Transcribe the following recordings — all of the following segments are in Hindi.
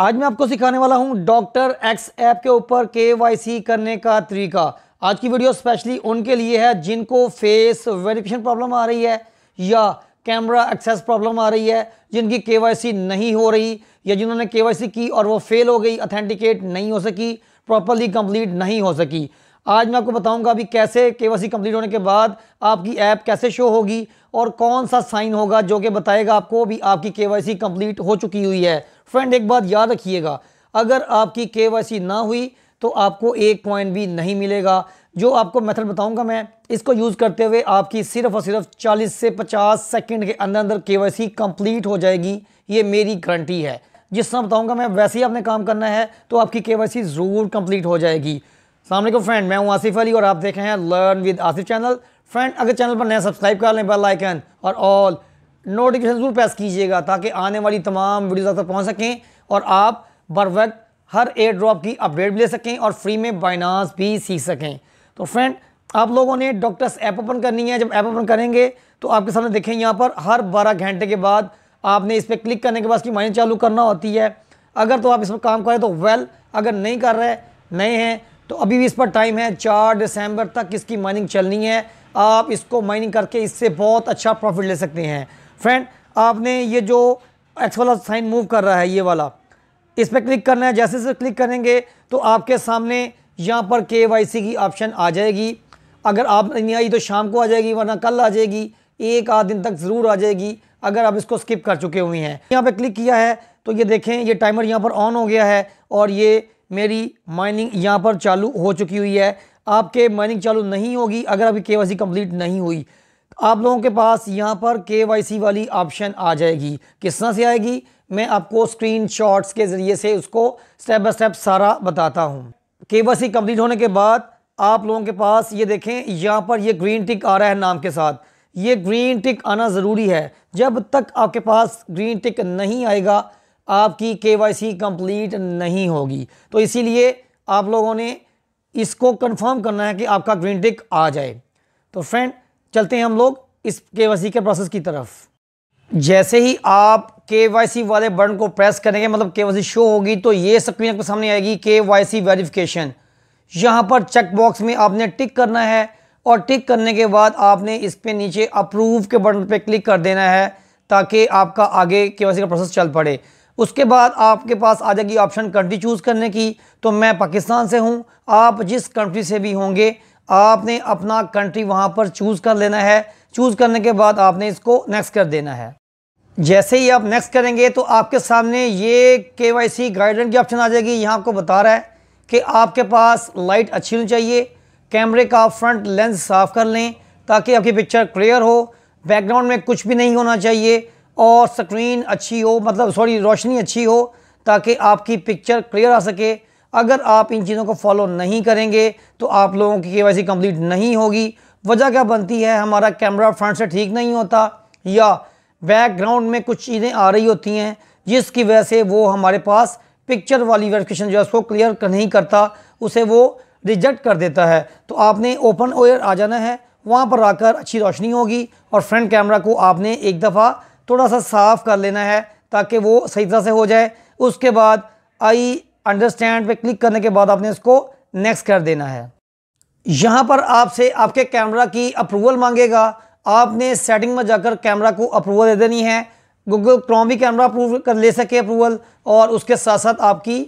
आज मैं आपको सिखाने वाला हूं डॉक्टर एक्स ऐप के ऊपर के करने का तरीका आज की वीडियो स्पेशली उनके लिए है जिनको फेस वेरिफिकेशन प्रॉब्लम आ रही है या कैमरा एक्सेस प्रॉब्लम आ रही है जिनकी के नहीं हो रही या जिन्होंने के की और वो फेल हो गई अथेंटिकेट नहीं हो सकी प्रॉपरली कंप्लीट नहीं हो सकी आज मैं आपको बताऊंगा अभी कैसे केवासी कंप्लीट होने के बाद आपकी ऐप कैसे शो होगी और कौन सा साइन होगा जो कि बताएगा आपको भी आपकी केवाईसी कंप्लीट हो चुकी हुई है फ्रेंड एक बात याद रखिएगा अगर आपकी के ना हुई तो आपको एक पॉइंट भी नहीं मिलेगा जो आपको मेथड बताऊंगा मैं इसको यूज़ करते हुए आपकी सिर्फ और सिर्फ 40 से 50 सेकंड के अंदर अंदर केवाईसी कंप्लीट हो जाएगी ये मेरी गारंटी है जिस तरह बताऊंगा मैं वैसे ही आपने काम करना है तो आपकी केवाईसी ज़रूर कंप्लीट हो जाएगी अल्लाम फ्रेंड मैं हूँ आसिफ अली और आप देख रहे हैं learn with Asif channel friend अगर चैनल पर नया सब्सक्राइब कर लें बेल आइकन और ऑल नोटिफिकेशन ज़रूर प्रेस कीजिएगा ताकि आने वाली तमाम वीडियोज़ आप तक पहुँच सकें और आप बर वक्त हर एयर ड्रॉप की अपडेट भी ले सकें और फ्री में बाइनास भी सीख सकें तो फ्रेंड आप लोगों ने डॉक्टर्स ऐप ओपन करनी है जब ऐप ओपन करेंगे तो आपके सामने देखें यहाँ पर हर बारह घंटे के बाद आपने इस पर क्लिक करने के बाद इसकी माइनिंग चालू करना होती है अगर तो आप इस पर काम करें तो वेल अगर नहीं कर रहे नए हैं तो अभी भी इस पर टाइम है चार दिसंबर तक इसकी माइनिंग चलनी है आप इसको माइनिंग करके इससे बहुत अच्छा प्रॉफिट ले सकते हैं फ्रेंड आपने ये जो एक्स वाला साइन मूव कर रहा है ये वाला इस पर क्लिक करना है जैसे जैसे क्लिक करेंगे तो आपके सामने यहाँ पर के वाई सी की ऑप्शन आ जाएगी अगर आप नहीं आई तो शाम को आ जाएगी वरना कल आ जाएगी एक आध दिन तक ज़रूर आ जाएगी अगर आप इसको स्किप कर चुके हुए हैं यहाँ पे क्लिक किया है तो ये देखें ये टाइमर यहाँ पर ऑन हो गया है और ये मेरी माइनिंग यहाँ पर चालू हो चुकी हुई है आपके माइनिंग चालू नहीं होगी अगर अभी के कंप्लीट नहीं हुई आप लोगों के पास यहाँ पर के वाली ऑप्शन आ जाएगी किस तरह से आएगी मैं आपको स्क्रीनशॉट्स के ज़रिए से उसको स्टेप बाय स्टेप सारा बताता हूँ के कंप्लीट होने के बाद आप लोगों के पास ये देखें यहाँ पर ये ग्रीन टिक आ रहा है नाम के साथ ये ग्रीन टिक आना ज़रूरी है जब तक आपके पास ग्रीन टिक नहीं आएगा आपकी केवाईसी कंप्लीट नहीं होगी तो इसीलिए आप लोगों ने इसको कंफर्म करना है कि आपका ग्रीन टिक आ जाए तो फ्रेंड चलते हैं हम लोग इस केवाईसी के प्रोसेस की तरफ जैसे ही आप के वाले बटन को प्रेस करेंगे मतलब के शो होगी तो ये स्क्रीन आपके सामने आएगी के वाई सी वेरिफिकेशन यहाँ पर चेक बॉक्स में आपने टिक करना है और टिक करने के बाद आपने इस पर नीचे अप्रूव के बटन पर क्लिक कर देना है ताकि आपका आगे के का प्रोसेस चल पड़े उसके बाद आपके पास आ जाएगी ऑप्शन कंट्री चूज़ करने की तो मैं पाकिस्तान से हूँ आप जिस कंट्री से भी होंगे आपने अपना कंट्री वहाँ पर चूज़ कर लेना है चूज़ करने के बाद आपने इसको नेक्स्ट कर देना है जैसे ही आप नेक्स्ट करेंगे तो आपके सामने ये के वाई सी गाइडलाइन की ऑप्शन आ जाएगी यहाँ आपको बता रहा है कि आपके पास लाइट अच्छी होनी चाहिए कैमरे का फ्रंट लेंस साफ़ कर लें ताकि आपकी पिक्चर क्लियर हो बैकग्राउंड में कुछ भी नहीं होना चाहिए और स्क्रीन अच्छी हो मतलब सॉरी रोशनी अच्छी हो ताकि आपकी पिक्चर क्लियर आ सके अगर आप इन चीज़ों को फॉलो नहीं करेंगे तो आप लोगों की के कंप्लीट नहीं होगी वजह क्या बनती है हमारा कैमरा फ्रंट से ठीक नहीं होता या बैकग्राउंड में कुछ चीज़ें आ रही होती हैं जिसकी वजह से वो हमारे पास पिक्चर वाली वेरिफिकेशन जो है उसको क्लियर नहीं करता उसे वो रिजेक्ट कर देता है तो आपने ओपन ओयर आ जाना है वहाँ पर आकर अच्छी रोशनी होगी और फ्रंट कैमरा को आपने एक दफ़ा थोड़ा सा साफ़ कर लेना है ताकि वो सही तरह से हो जाए उसके बाद आई अंडरस्टैंड पे क्लिक करने के बाद आपने इसको नेक्स्ट कर देना है यहाँ पर आपसे आपके कैमरा की अप्रूवल मांगेगा आपने सेटिंग में जाकर कैमरा को अप्रूवल दे देनी है गूगल क्रोम भी कैमरा अप्रूव कर ले सके अप्रूवल और उसके साथ साथ आपकी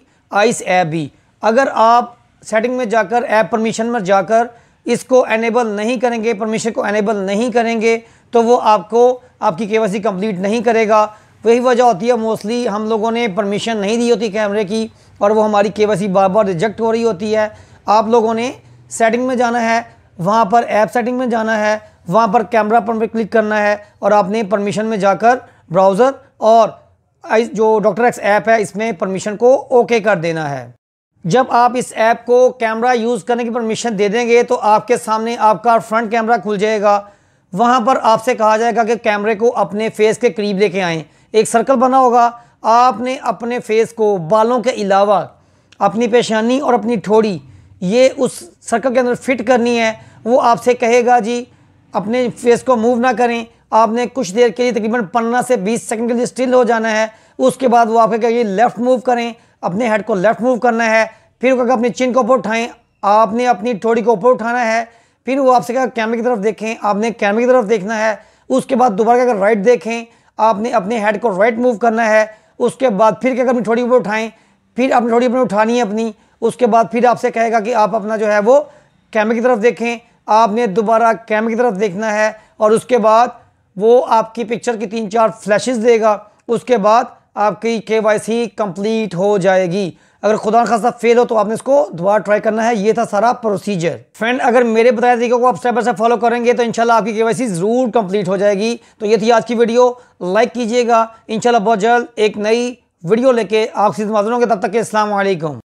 आइस ऐप भी अगर आप सेटिंग में जाकर ऐप परमिशन में जाकर इसको एनेबल नहीं करेंगे परमिशन को एनेबल नहीं करेंगे तो वो आपको आपकी केवासी कंप्लीट नहीं करेगा वही वजह होती है मोस्टली हम लोगों ने परमिशन नहीं दी होती कैमरे की और वो हमारी केवासी बार बार रिजेक्ट हो रही होती है आप लोगों ने सेटिंग में जाना है वहाँ पर ऐप सेटिंग में जाना है वहाँ पर कैमरा पर क्लिक करना है और आपने परमिशन में जाकर ब्राउज़र और जो डॉक्टर एक्स ऐप है इसमें परमिशन को ओके कर देना है जब आप इस ऐप को कैमरा यूज़ करने की परमिशन दे देंगे तो आपके सामने आपका फ्रंट कैमरा खुल जाएगा वहाँ पर आपसे कहा जाएगा कि कैमरे को अपने फेस के करीब लेके आएँ एक सर्कल बना होगा आपने अपने फेस को बालों के अलावा अपनी पेशानी और अपनी ठोड़ी ये उस सर्कल के अंदर फिट करनी है वो आपसे कहेगा जी अपने फेस को मूव ना करें आपने कुछ देर के लिए तकरीबन पंद्रह से बीस सेकंड के लिए स्टिल हो जाना है उसके बाद वो आपके कहेगी लेफ़्ट मूव करें अपने हेड को लेफ़्ट मूव करना है फिर वो कहेगा अपनी चिन को ऊपर उठाएँ आपने अपनी ठोड़ी को ऊपर उठाना है फिर वो आपसे कहा कैमरे की तरफ देखें आपने कैमरे की तरफ देखना है उसके बाद दोबारा क्या राइट देखें आपने अपने हेड को राइट मूव करना है उसके बाद फिर क्या अपनी थोड़ी ऊपर उठाएं फिर आपने थोड़ी अपनी उठानी है अपनी उसके बाद फिर आपसे कहेगा कि आप अपना जो है वो कैमरे की तरफ देखें आपने दोबारा कैमरे की तरफ देखना है और उसके बाद वो आपकी पिक्चर की तीन चार फ्लैशेस देगा उसके बाद आपकी के वाई सी कंप्लीट हो जाएगी अगर खुदा खासा फेल हो तो आपने इसको दोबारा ट्राई करना है ये था सारा प्रोसीजर फ्रेंड अगर मेरे बताए तरीके को आप स्टेप बाई स्टेप फॉलो करेंगे तो इंशाल्लाह आपकी केवाईसी जरूर कंप्लीट हो जाएगी तो ये थी आज की वीडियो लाइक कीजिएगा इंशाल्लाह बहुत जल्द एक नई वीडियो लेके आपसे माजूर होंगे तब तक के वालेकुम